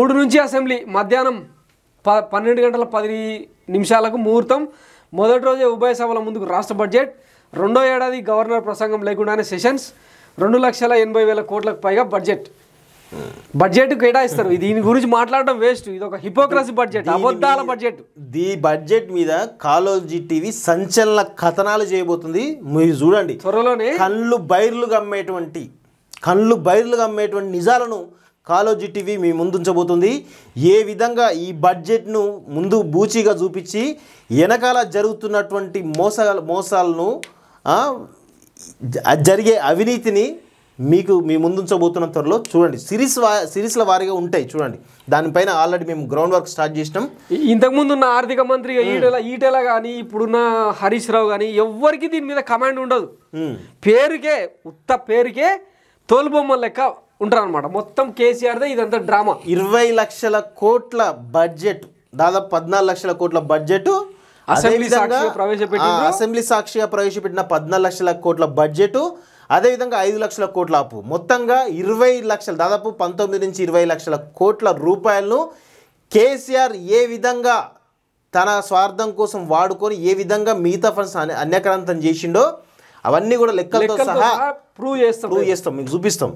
మూడు నుంచి అసెంబ్లీ మధ్యాహ్నం ప పన్నెండు గంటల పది నిమిషాలకు ముహూర్తం మొదటి రోజే ఉభయ సభల ముందుకు రాష్ట్ర బడ్జెట్ రెండో ఏడాది గవర్నర్ ప్రసంగం లేకుండానే సెషన్స్ రెండు లక్షల ఎనభై వేల కోట్లకు పైగా బడ్జెట్ బడ్జెట్ కేటాయిస్తారు దీని గురించి మాట్లాడడం వేస్ట్ ఇది ఒక హిపోక్రసీ బడ్జెట్ అబద్ధాల బడ్జెట్ ది బడ్జెట్ మీద కాలోజీ టీవీ సంచలన కథనాలు చేయబోతుంది మీరు చూడండి త్వరలోనే కళ్ళు బైర్లు అమ్మేటువంటి కళ్ళు బైర్లు అమ్మేటువంటి నిజాలను కాలోజీ టీవీ మీ ముందుంచబోతుంది ఏ విధంగా ఈ బడ్జెట్ను ముందు బూచిగా చూపించి వెనకాల జరుగుతున్నటువంటి మోసాల మోసాలను జరిగే అవినీతిని మీకు మీ ముందుంచబోతున్న త్వరలో చూడండి సిరీస్ వా సిరీస్ల వారీగా ఉంటాయి చూడండి దానిపైన ఆల్రెడీ మేము గ్రౌండ్ వర్క్ స్టార్ట్ చేసినాం ఇంతకుముందు ఉన్న ఆర్థిక మంత్రి ఈటెల ఈటెల కానీ ఇప్పుడున్న హరీష్ రావు కానీ ఎవ్వరికి దీని మీద కమాండ్ ఉండదు పేరుకే ఉత్త పేరుకే తోలుబొమ్మ లెక్క ఉంటారు అనమాట మొత్తం కేసీఆర్దే ఇదంతా డ్రామా ఇరవై లక్షల కోట్ల బడ్జెట్ దాదాపు పద్నాలుగు లక్షల కోట్ల బడ్జెట్ అసెంబ్లీ ప్రవేశపెట్టిన అసెంబ్లీ సాక్షిగా ప్రవేశపెట్టిన పద్నాలుగు లక్షల కోట్ల బడ్జెట్ అదేవిధంగా ఐదు లక్షల కోట్ల అప్పు మొత్తంగా ఇరవై లక్షలు దాదాపు పంతొమ్మిది నుంచి ఇరవై లక్షల కోట్ల రూపాయలను కేసీఆర్ ఏ విధంగా తన స్వార్థం కోసం వాడుకొని ఏ విధంగా మిగతా ఫండ్స్ అన్యక్రాంతం చేసిండో అవన్నీ కూడా లెక్కలతో సహా ప్రూవ్ చేస్తాం ప్రూవ్ చేస్తాం మీకు చూపిస్తాం